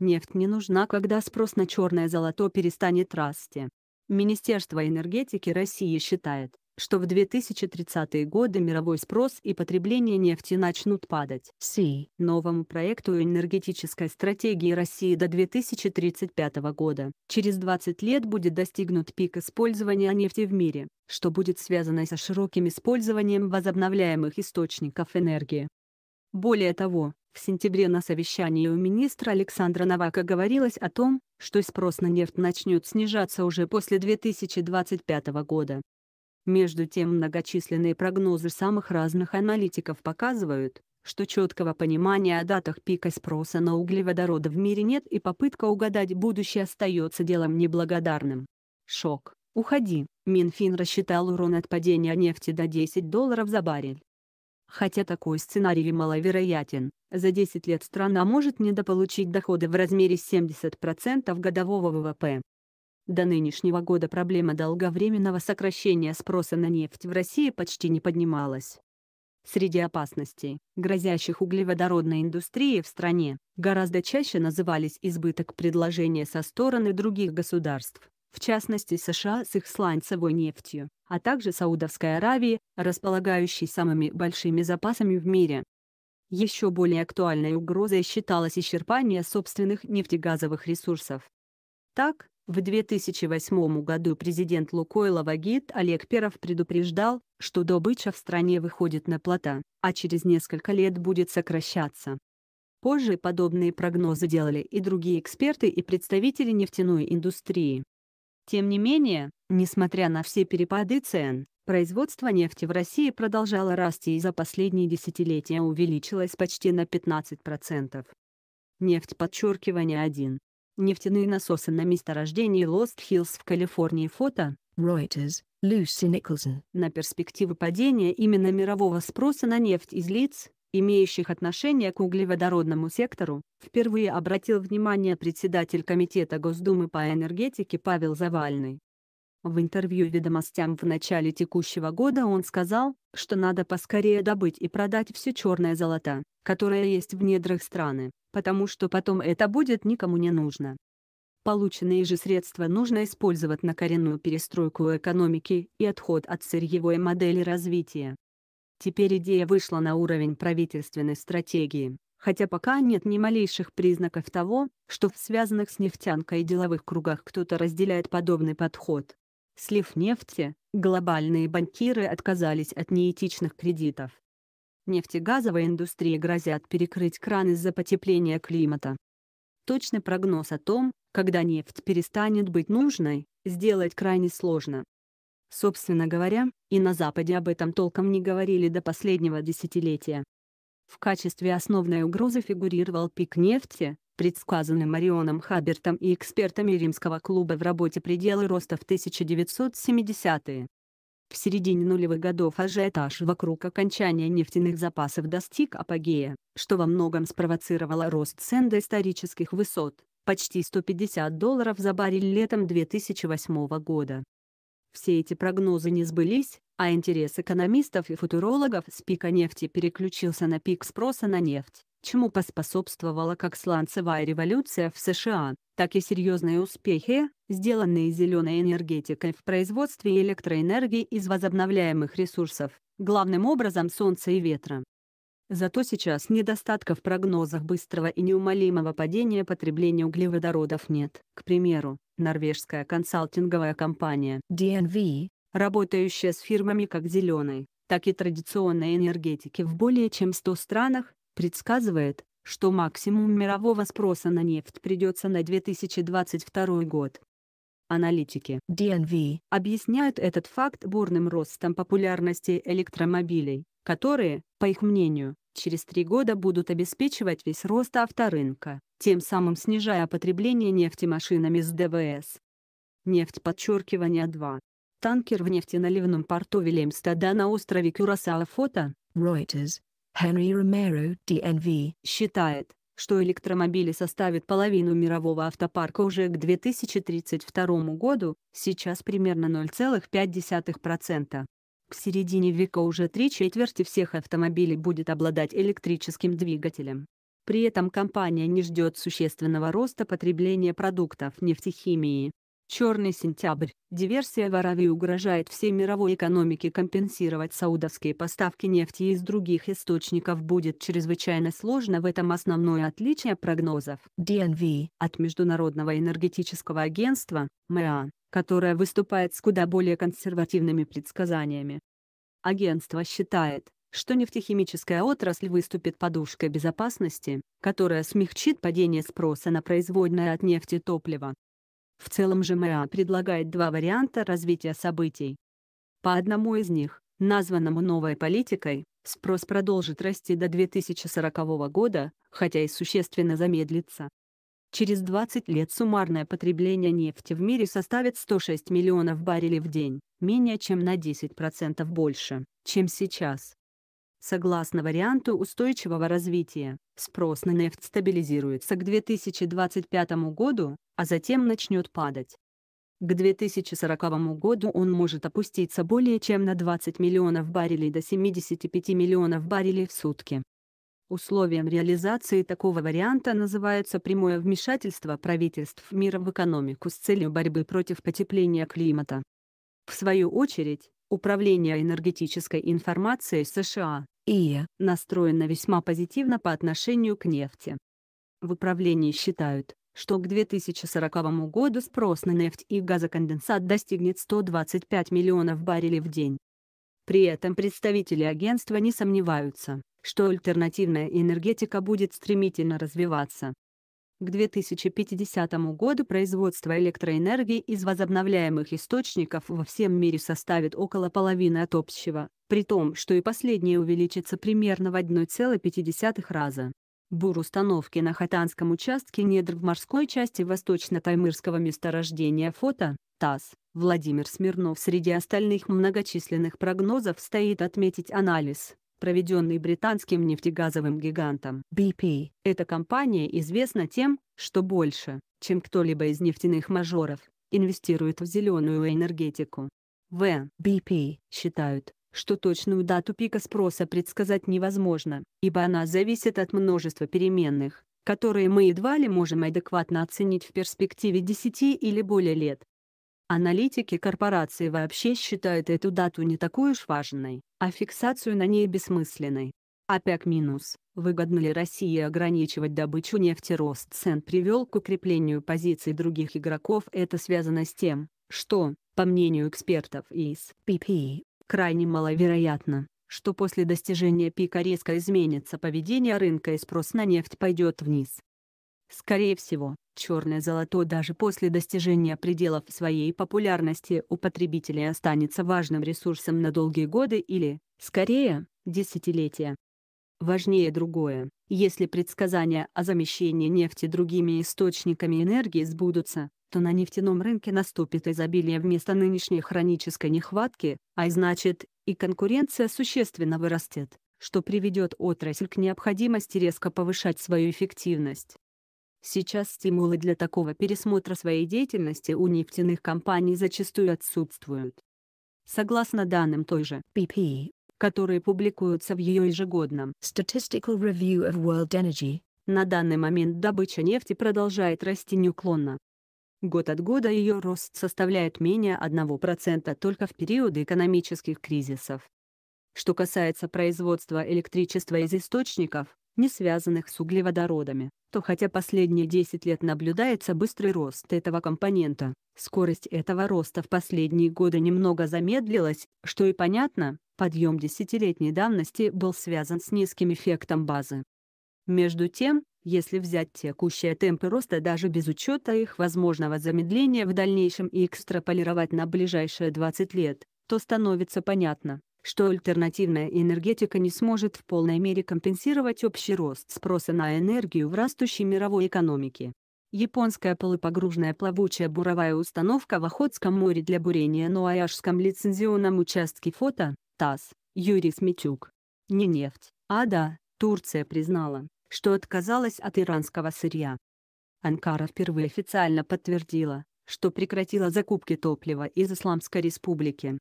Нефть не нужна, когда спрос на черное золото перестанет расти. Министерство энергетики России считает, что в 2030-е годы мировой спрос и потребление нефти начнут падать. Си. Новому проекту энергетической стратегии России до 2035 года через 20 лет будет достигнут пик использования нефти в мире, что будет связано со широким использованием возобновляемых источников энергии. Более того, в сентябре на совещании у министра Александра Новака говорилось о том, что спрос на нефть начнет снижаться уже после 2025 года. Между тем многочисленные прогнозы самых разных аналитиков показывают, что четкого понимания о датах пика спроса на углеводороды в мире нет и попытка угадать будущее остается делом неблагодарным. Шок. Уходи. Минфин рассчитал урон от падения нефти до 10 долларов за баррель. Хотя такой сценарий маловероятен, за 10 лет страна может недополучить доходы в размере 70% годового ВВП. До нынешнего года проблема долговременного сокращения спроса на нефть в России почти не поднималась. Среди опасностей, грозящих углеводородной индустрии в стране, гораздо чаще назывались избыток предложения со стороны других государств, в частности США с их сланцевой нефтью, а также Саудовской Аравии, располагающей самыми большими запасами в мире. Еще более актуальной угрозой считалось исчерпание собственных нефтегазовых ресурсов. Так, в 2008 году президент Лукойла Вагит Олег Перов предупреждал, что добыча в стране выходит на плато, а через несколько лет будет сокращаться. Позже подобные прогнозы делали и другие эксперты и представители нефтяной индустрии. Тем не менее, несмотря на все перепады цен, производство нефти в России продолжало расти и за последние десятилетия увеличилось почти на 15%. Нефть подчеркивание 1. Нефтяные насосы на месторождении Lost Hills в Калифорнии фото Reuters, Люси Николсон. На перспективы падения именно мирового спроса на нефть из лиц, имеющих отношение к углеводородному сектору, впервые обратил внимание председатель Комитета Госдумы по энергетике Павел Завальный. В интервью «Ведомостям» в начале текущего года он сказал, что надо поскорее добыть и продать все черное золото, которое есть в недрах страны, потому что потом это будет никому не нужно. Полученные же средства нужно использовать на коренную перестройку экономики и отход от сырьевой модели развития. Теперь идея вышла на уровень правительственной стратегии, хотя пока нет ни малейших признаков того, что в связанных с нефтянкой деловых кругах кто-то разделяет подобный подход. Слив нефти, глобальные банкиры отказались от неэтичных кредитов. Нефтегазовой индустрии грозят перекрыть кран из-за потепления климата. Точный прогноз о том, когда нефть перестанет быть нужной, сделать крайне сложно. Собственно говоря, и на Западе об этом толком не говорили до последнего десятилетия. В качестве основной угрозы фигурировал пик нефти, предсказанный Марионом Хабертом и экспертами Римского клуба в работе «Пределы роста» в 1970-е. В середине нулевых годов ажиотаж вокруг окончания нефтяных запасов достиг апогея, что во многом спровоцировало рост цен до исторических высот, почти 150 долларов за баррель летом 2008 года. Все эти прогнозы не сбылись, а интерес экономистов и футурологов с пика нефти переключился на пик спроса на нефть, чему поспособствовала как сланцевая революция в США, так и серьезные успехи, сделанные зеленой энергетикой в производстве электроэнергии из возобновляемых ресурсов, главным образом солнца и ветра. Зато сейчас недостатка в прогнозах быстрого и неумолимого падения потребления углеводородов нет. К примеру, норвежская консалтинговая компания DNV, работающая с фирмами как зеленой, так и традиционной энергетики в более чем 100 странах, предсказывает, что максимум мирового спроса на нефть придется на 2022 год. Аналитики DNV объясняют этот факт бурным ростом популярности электромобилей, которые, по их мнению, через три года будут обеспечивать весь рост авторынка, тем самым снижая потребление нефти машинами с ДВС. Нефть подчеркивание 2. Танкер в нефтеналивном порту Вильямстада на острове Кюрасао фото, Reuters, Henry Romero, DNV, считает, что электромобили составят половину мирового автопарка уже к 2032 году, сейчас примерно 0,5%. К середине века уже три четверти всех автомобилей будет обладать электрическим двигателем. При этом компания не ждет существенного роста потребления продуктов нефтехимии. Черный сентябрь. Диверсия в Аравии угрожает всей мировой экономике компенсировать саудовские поставки нефти из других источников будет чрезвычайно сложно в этом основное отличие прогнозов DNV от Международного энергетического агентства, МЭА которая выступает с куда более консервативными предсказаниями. Агентство считает, что нефтехимическая отрасль выступит подушкой безопасности, которая смягчит падение спроса на производное от нефти топлива. В целом же МЭА предлагает два варианта развития событий. По одному из них, названному новой политикой, спрос продолжит расти до 2040 года, хотя и существенно замедлится. Через 20 лет суммарное потребление нефти в мире составит 106 миллионов баррелей в день, менее чем на 10% больше, чем сейчас. Согласно варианту устойчивого развития, спрос на нефть стабилизируется к 2025 году, а затем начнет падать. К 2040 году он может опуститься более чем на 20 миллионов баррелей до 75 миллионов баррелей в сутки, Условием реализации такого варианта называется прямое вмешательство правительств мира в экономику с целью борьбы против потепления климата. В свою очередь, Управление энергетической информацией США, ИЭ, настроено весьма позитивно по отношению к нефти. В управлении считают, что к 2040 году спрос на нефть и газоконденсат достигнет 125 миллионов баррелей в день. При этом представители агентства не сомневаются, что альтернативная энергетика будет стремительно развиваться. К 2050 году производство электроэнергии из возобновляемых источников во всем мире составит около половины от общего, при том, что и последнее увеличится примерно в 1,5 раза. Бур установки на Хатанском участке недр в морской части восточно-таймырского месторождения фото ТАСС. Владимир Смирнов среди остальных многочисленных прогнозов стоит отметить анализ, проведенный британским нефтегазовым гигантом BP. Эта компания известна тем, что больше, чем кто-либо из нефтяных мажоров, инвестирует в зеленую энергетику. В. BP считают, что точную дату пика спроса предсказать невозможно, ибо она зависит от множества переменных, которые мы едва ли можем адекватно оценить в перспективе 10 или более лет. Аналитики корпорации вообще считают эту дату не такой уж важной, а фиксацию на ней бессмысленной. ОПЕК минус. Выгодно ли России ограничивать добычу нефти рост цен привел к укреплению позиций других игроков. Это связано с тем, что, по мнению экспертов из ПП, крайне маловероятно, что после достижения пика резко изменится поведение рынка и спрос на нефть пойдет вниз. Скорее всего, черное золото даже после достижения пределов своей популярности у потребителей останется важным ресурсом на долгие годы или, скорее, десятилетия. Важнее другое, если предсказания о замещении нефти другими источниками энергии сбудутся, то на нефтяном рынке наступит изобилие вместо нынешней хронической нехватки, а значит, и конкуренция существенно вырастет, что приведет отрасль к необходимости резко повышать свою эффективность. Сейчас стимулы для такого пересмотра своей деятельности у нефтяных компаний зачастую отсутствуют. Согласно данным той же BP, e, которые публикуются в ее ежегодном Statistical Review of World Energy, на данный момент добыча нефти продолжает расти неуклонно. Год от года ее рост составляет менее 1% только в периоды экономических кризисов. Что касается производства электричества из источников, не связанных с углеводородами, то хотя последние 10 лет наблюдается быстрый рост этого компонента, скорость этого роста в последние годы немного замедлилась, что и понятно, подъем десятилетней давности был связан с низким эффектом базы. Между тем, если взять текущие темпы роста даже без учета их возможного замедления в дальнейшем и экстраполировать на ближайшие 20 лет, то становится понятно, что альтернативная энергетика не сможет в полной мере компенсировать общий рост спроса на энергию в растущей мировой экономике. Японская полупогружная плавучая буровая установка в Охотском море для бурения на ну Аяшском лицензионном участке фото, ТАСС, Юрий Сметюк. Не нефть, а да, Турция признала, что отказалась от иранского сырья. Анкара впервые официально подтвердила, что прекратила закупки топлива из Исламской республики.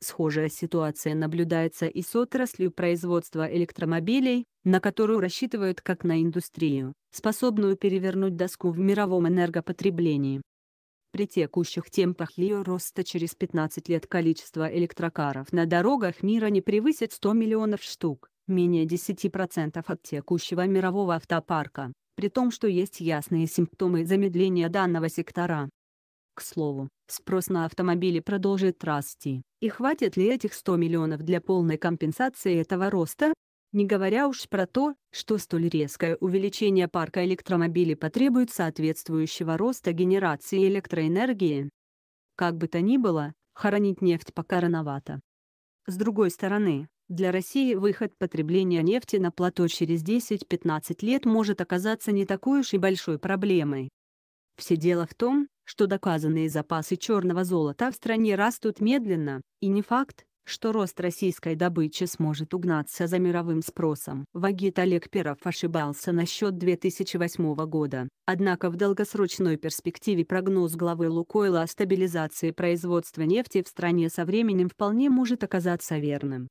Схожая ситуация наблюдается и с отраслью производства электромобилей, на которую рассчитывают как на индустрию, способную перевернуть доску в мировом энергопотреблении. При текущих темпах ее роста через 15 лет количество электрокаров на дорогах мира не превысит 100 миллионов штук, менее 10% от текущего мирового автопарка, при том что есть ясные симптомы замедления данного сектора. К слову, спрос на автомобили продолжит расти. И хватит ли этих 100 миллионов для полной компенсации этого роста? Не говоря уж про то, что столь резкое увеличение парка электромобилей потребует соответствующего роста генерации электроэнергии. Как бы то ни было, хоронить нефть пока рановато. С другой стороны, для России выход потребления нефти на плато через 10-15 лет может оказаться не такой уж и большой проблемой. Все дело в том, что доказанные запасы черного золота в стране растут медленно, и не факт, что рост российской добычи сможет угнаться за мировым спросом. Вагит Олег Перов ошибался насчет 2008 года, однако в долгосрочной перспективе прогноз главы Лукойла о стабилизации производства нефти в стране со временем вполне может оказаться верным.